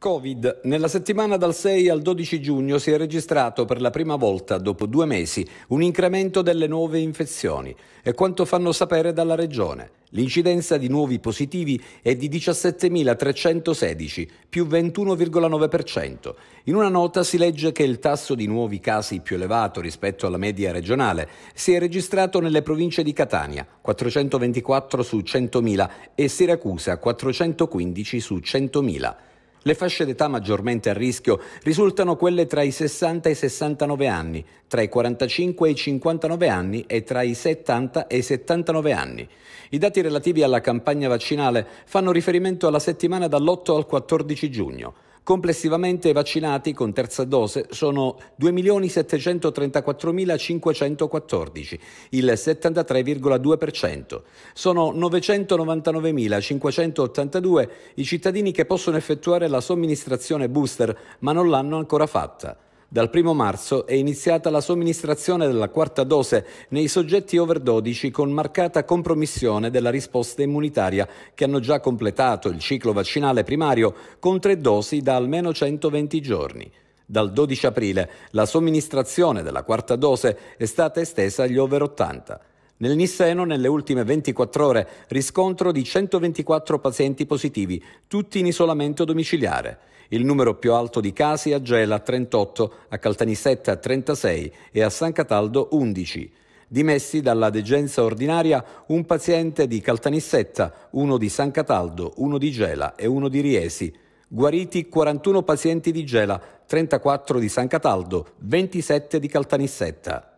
Covid. Nella settimana dal 6 al 12 giugno si è registrato per la prima volta dopo due mesi un incremento delle nuove infezioni e quanto fanno sapere dalla Regione. L'incidenza di nuovi positivi è di 17.316, più 21,9%. In una nota si legge che il tasso di nuovi casi più elevato rispetto alla media regionale si è registrato nelle province di Catania, 424 su 100.000, e Siracusa, 415 su 100.000. Le fasce d'età maggiormente a rischio risultano quelle tra i 60 e i 69 anni, tra i 45 e i 59 anni e tra i 70 e i 79 anni. I dati relativi alla campagna vaccinale fanno riferimento alla settimana dall'8 al 14 giugno. Complessivamente vaccinati con terza dose sono 2.734.514, il 73,2%. Sono 999.582 i cittadini che possono effettuare la somministrazione booster ma non l'hanno ancora fatta. Dal 1 marzo è iniziata la somministrazione della quarta dose nei soggetti over 12 con marcata compromissione della risposta immunitaria che hanno già completato il ciclo vaccinale primario con tre dosi da almeno 120 giorni. Dal 12 aprile la somministrazione della quarta dose è stata estesa agli over 80. Nel Nisseno nelle ultime 24 ore riscontro di 124 pazienti positivi, tutti in isolamento domiciliare. Il numero più alto di casi a Gela 38, a Caltanissetta 36 e a San Cataldo 11 dimessi dalla degenza ordinaria un paziente di Caltanissetta, uno di San Cataldo, uno di Gela e uno di Riesi. Guariti 41 pazienti di Gela, 34 di San Cataldo, 27 di Caltanissetta.